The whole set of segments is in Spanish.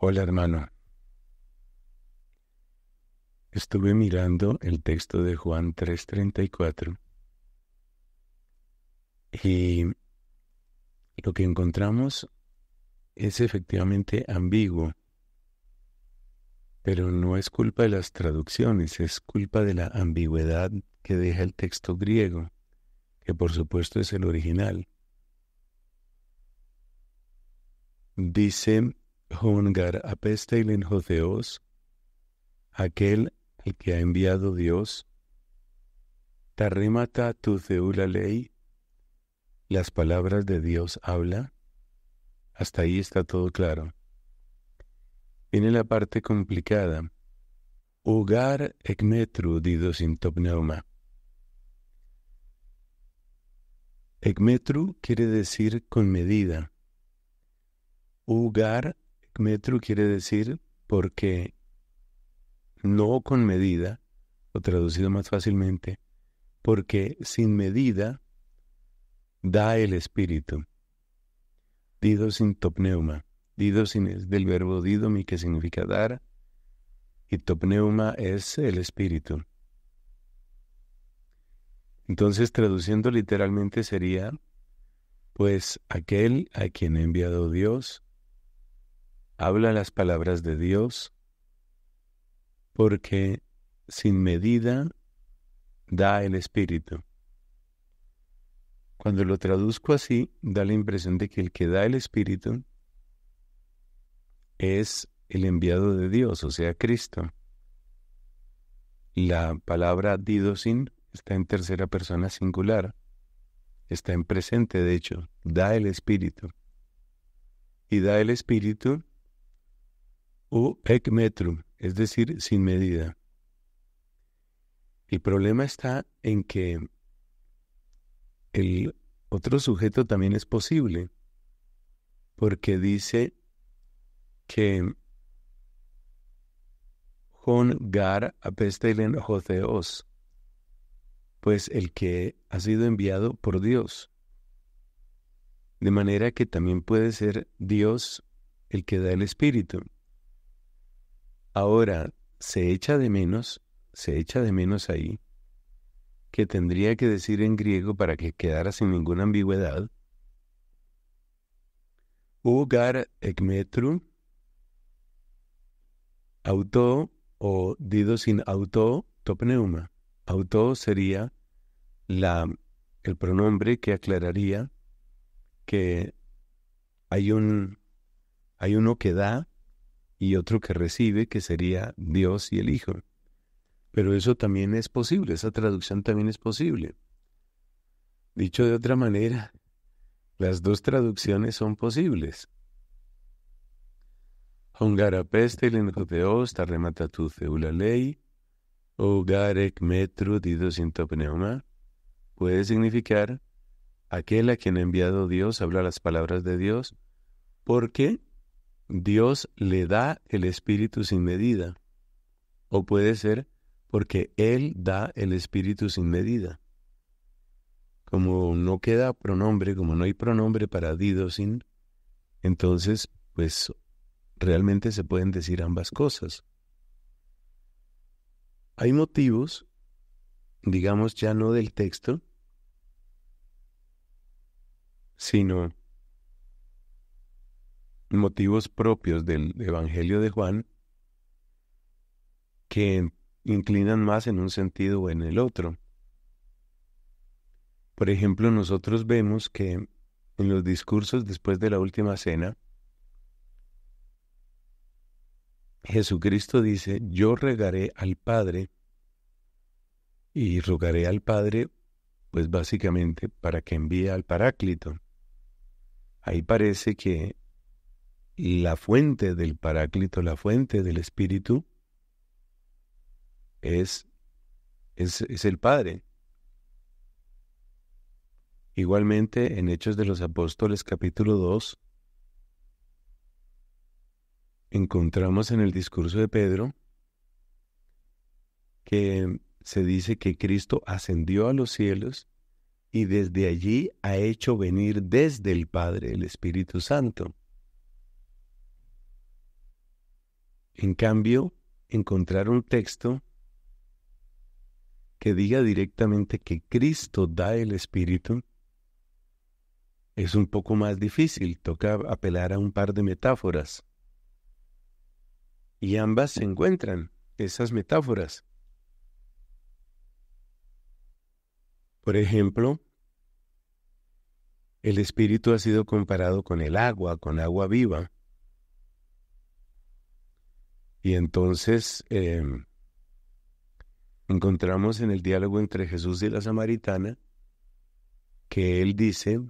Hola hermano. Estuve mirando el texto de Juan 3:34 y lo que encontramos es efectivamente ambiguo, pero no es culpa de las traducciones, es culpa de la ambigüedad que deja el texto griego, que por supuesto es el original. Dice Hongar apesta hoteos, enjoceos, aquel el que ha enviado Dios. tarimata tu la ley, las palabras de Dios habla. Hasta ahí está todo claro. Viene la parte complicada. Ugar ekmetru sin intopneuma. Ecmetru quiere decir con medida. Ugar Metro quiere decir porque no con medida, o traducido más fácilmente, porque sin medida da el espíritu. Dido sin topneuma. Dido sin es del verbo didomi que significa dar y topneuma es el espíritu. Entonces, traduciendo literalmente sería, pues aquel a quien ha enviado Dios habla las palabras de Dios, porque sin medida da el Espíritu. Cuando lo traduzco así, da la impresión de que el que da el Espíritu es el enviado de Dios, o sea, Cristo. La palabra didosin está en tercera persona singular, está en presente, de hecho, da el Espíritu. Y da el Espíritu o es decir, sin medida. El problema está en que el otro sujeto también es posible, porque dice que con gar apestelen joseos, pues el que ha sido enviado por Dios. De manera que también puede ser Dios el que da el Espíritu. Ahora, se echa de menos, se echa de menos ahí, que tendría que decir en griego para que quedara sin ninguna ambigüedad, Ugar ekmetru, auto o dido sin auto, topneuma. Auto sería la, el pronombre que aclararía que hay, un, hay uno que da y otro que recibe, que sería Dios y el Hijo. Pero eso también es posible, esa traducción también es posible. Dicho de otra manera, las dos traducciones son posibles. puede significar aquel a quien ha enviado Dios habla las palabras de Dios, porque Dios le da el Espíritu sin medida. O puede ser porque Él da el Espíritu sin medida. Como no queda pronombre, como no hay pronombre para sin entonces, pues realmente se pueden decir ambas cosas. Hay motivos, digamos ya no del texto, sino motivos propios del Evangelio de Juan que inclinan más en un sentido o en el otro. Por ejemplo, nosotros vemos que en los discursos después de la última cena, Jesucristo dice, yo regaré al Padre y rogaré al Padre, pues básicamente para que envíe al Paráclito. Ahí parece que la fuente del Paráclito, la fuente del Espíritu, es, es, es el Padre. Igualmente, en Hechos de los Apóstoles capítulo 2, encontramos en el discurso de Pedro que se dice que Cristo ascendió a los cielos y desde allí ha hecho venir desde el Padre el Espíritu Santo. En cambio, encontrar un texto que diga directamente que Cristo da el Espíritu es un poco más difícil, toca apelar a un par de metáforas. Y ambas se encuentran, esas metáforas. Por ejemplo, el Espíritu ha sido comparado con el agua, con agua viva. Y entonces em, encontramos en el diálogo entre Jesús y la samaritana que él dice,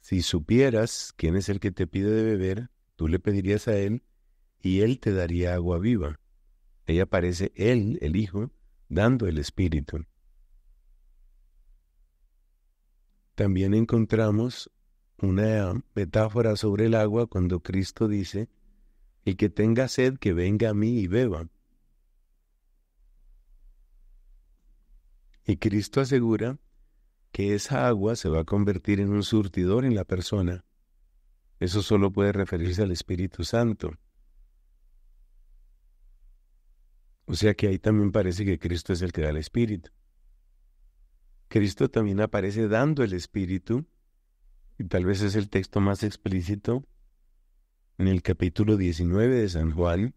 si supieras quién es el que te pide de beber, tú le pedirías a él y él te daría agua viva. ella aparece él, el Hijo, dando el Espíritu. También encontramos una metáfora sobre el agua cuando Cristo dice, el que tenga sed, que venga a mí y beba. Y Cristo asegura que esa agua se va a convertir en un surtidor en la persona. Eso solo puede referirse al Espíritu Santo. O sea que ahí también parece que Cristo es el que da el Espíritu. Cristo también aparece dando el Espíritu, y tal vez es el texto más explícito en el capítulo 19 de San Juan,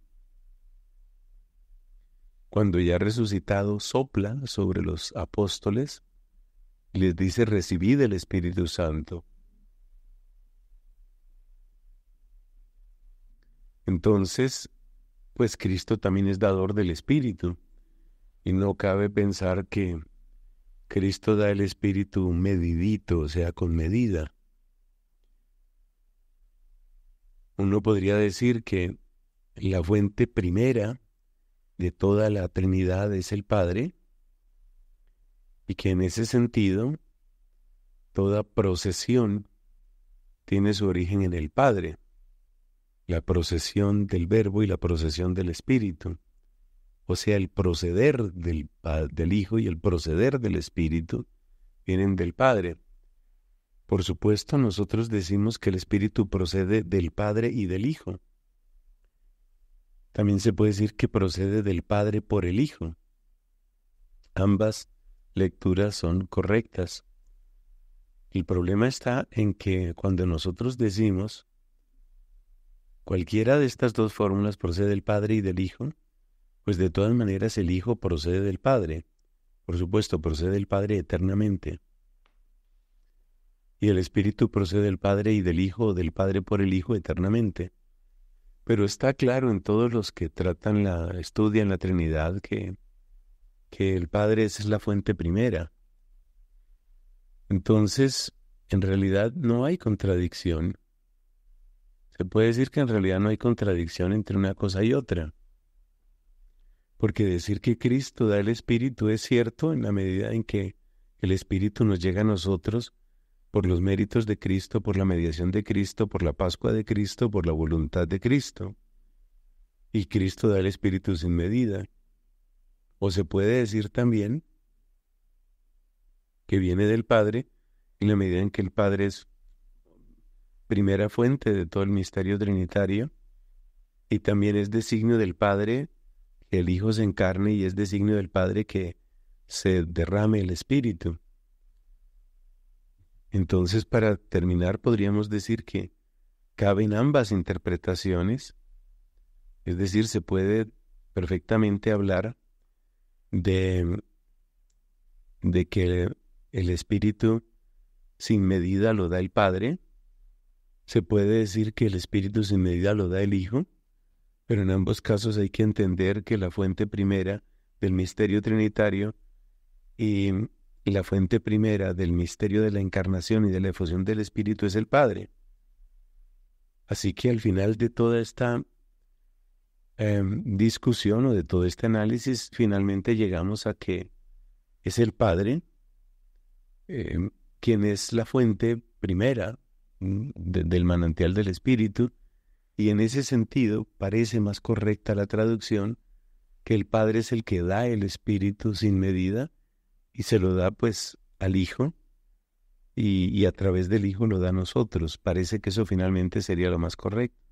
cuando ya resucitado sopla sobre los apóstoles y les dice, recibid el Espíritu Santo. Entonces, pues Cristo también es dador del Espíritu. Y no cabe pensar que Cristo da el Espíritu medidito, o sea, con medida. uno podría decir que la fuente primera de toda la Trinidad es el Padre y que en ese sentido toda procesión tiene su origen en el Padre, la procesión del Verbo y la procesión del Espíritu, o sea, el proceder del, del Hijo y el proceder del Espíritu vienen del Padre. Por supuesto, nosotros decimos que el Espíritu procede del Padre y del Hijo. También se puede decir que procede del Padre por el Hijo. Ambas lecturas son correctas. El problema está en que cuando nosotros decimos cualquiera de estas dos fórmulas procede del Padre y del Hijo, pues de todas maneras el Hijo procede del Padre. Por supuesto, procede del Padre eternamente y el Espíritu procede del Padre y del Hijo, del Padre por el Hijo eternamente. Pero está claro en todos los que tratan la, estudian la Trinidad que, que el Padre es la fuente primera. Entonces, en realidad no hay contradicción. Se puede decir que en realidad no hay contradicción entre una cosa y otra. Porque decir que Cristo da el Espíritu es cierto en la medida en que el Espíritu nos llega a nosotros por los méritos de Cristo, por la mediación de Cristo, por la Pascua de Cristo, por la voluntad de Cristo. Y Cristo da el Espíritu sin medida. O se puede decir también que viene del Padre, en la medida en que el Padre es primera fuente de todo el misterio trinitario, y también es designio del Padre que el Hijo se encarne y es designio del Padre que se derrame el Espíritu. Entonces, para terminar, podríamos decir que caben ambas interpretaciones, es decir, se puede perfectamente hablar de, de que el Espíritu sin medida lo da el Padre, se puede decir que el Espíritu sin medida lo da el Hijo, pero en ambos casos hay que entender que la fuente primera del misterio trinitario y y la fuente primera del misterio de la encarnación y de la efusión del Espíritu es el Padre. Así que al final de toda esta em, discusión o de todo este análisis, finalmente llegamos a que es el Padre em, quien es la fuente primera mm, del manantial del Espíritu, y en ese sentido parece más correcta la traducción que el Padre es el que da el Espíritu sin medida y se lo da pues al Hijo y, y a través del Hijo lo da a nosotros. Parece que eso finalmente sería lo más correcto.